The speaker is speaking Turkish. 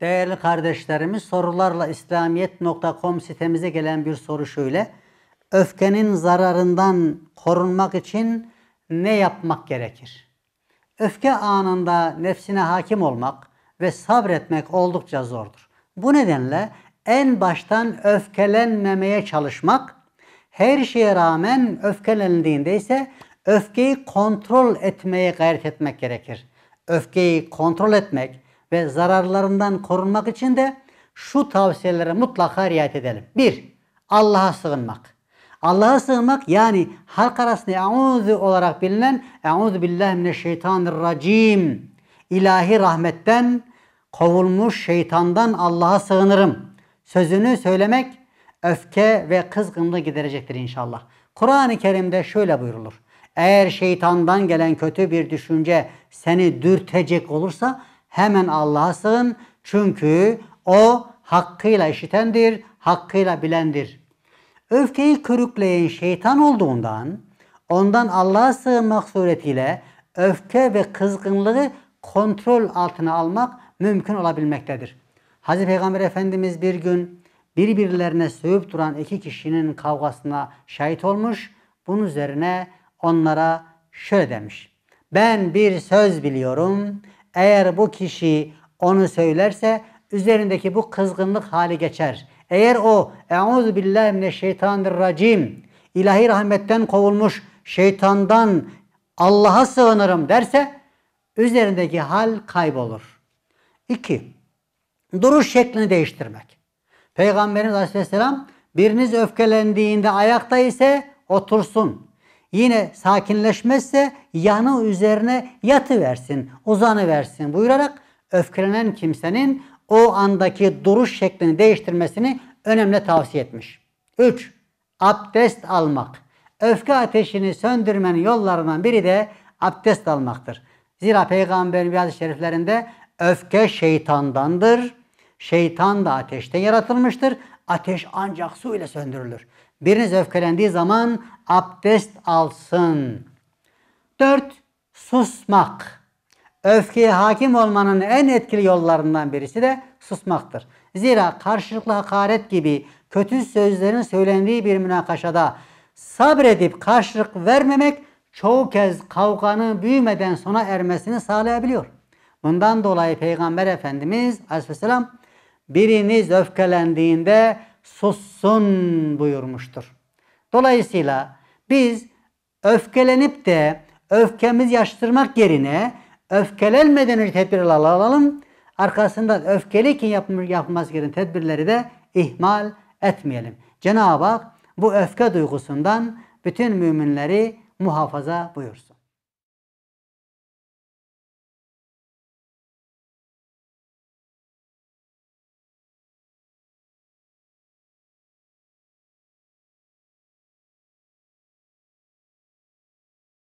Değerli kardeşlerimiz sorularla İslamiyet.com sitemize gelen bir soru şöyle. Öfkenin zararından korunmak için ne yapmak gerekir? Öfke anında nefsine hakim olmak ve sabretmek oldukça zordur. Bu nedenle en baştan öfkelenmemeye çalışmak, her şeye rağmen öfkelendiğinde ise öfkeyi kontrol etmeye gayret etmek gerekir. Öfkeyi kontrol etmek, ve zararlarından korunmak için de şu tavsiyelere mutlaka riayet edelim. 1. Allah'a sığınmak. Allah'a sığınmak yani halk arasında eûzu olarak bilinen eûzu billahi mineşşeytanirracim ilahi rahmetten kovulmuş şeytandan Allah'a sığınırım. Sözünü söylemek öfke ve kızgınlığı giderecektir inşallah. Kur'an-ı Kerim'de şöyle buyurulur. Eğer şeytandan gelen kötü bir düşünce seni dürtecek olursa Hemen Allah'a sığın. Çünkü o hakkıyla işitendir, hakkıyla bilendir. Öfkeyi körükleyen şeytan olduğundan ondan Allah'a sığınmak suretiyle öfke ve kızgınlığı kontrol altına almak mümkün olabilmektedir. Hz. Peygamber Efendimiz bir gün birbirlerine sövüp duran iki kişinin kavgasına şahit olmuş. Bunun üzerine onlara şöyle demiş. Ben bir söz biliyorum. Eğer bu kişi onu söylerse üzerindeki bu kızgınlık hali geçer. Eğer o Euzu billahi mineşşeytanirracim ilahi rahmetten kovulmuş şeytandan Allah'a sığınırım derse üzerindeki hal kaybolur. 2. Duruş şeklini değiştirmek. Peygamberimiz Aleyhisselam biriniz öfkelendiğinde ayakta ise otursun yine sakinleşmezse yanı üzerine yatı versin, uzanı versin buyurarak öfkelenen kimsenin o andaki duruş şeklini değiştirmesini önemli tavsiye etmiş. 3. Abdest almak. Öfke ateşini söndürmenin yollarından biri de abdest almaktır. Zira Peygamber'in bazı şeriflerinde öfke şeytandandır. Şeytan da ateşten yaratılmıştır. Ateş ancak su ile söndürülür. Biriniz öfkelendiği zaman abdest alsın. Dört, susmak. Öfkeye hakim olmanın en etkili yollarından birisi de susmaktır. Zira karşılıklı hakaret gibi kötü sözlerin söylendiği bir münakaşada sabredip karşılık vermemek çoğu kez kavganın büyümeden sona ermesini sağlayabiliyor. Bundan dolayı Peygamber Efendimiz Aleyhisselam biriniz öfkelendiğinde sussun buyurmuştur. Dolayısıyla biz öfkelenip de öfkemizi yaştırmak yerine öfkelenmeden önce tedbir alalım. Arkasında öfkeliyken yapılması gereken tedbirleri de ihmal etmeyelim. Cenab-ı Hak bu öfke duygusundan bütün müminleri muhafaza buyursun.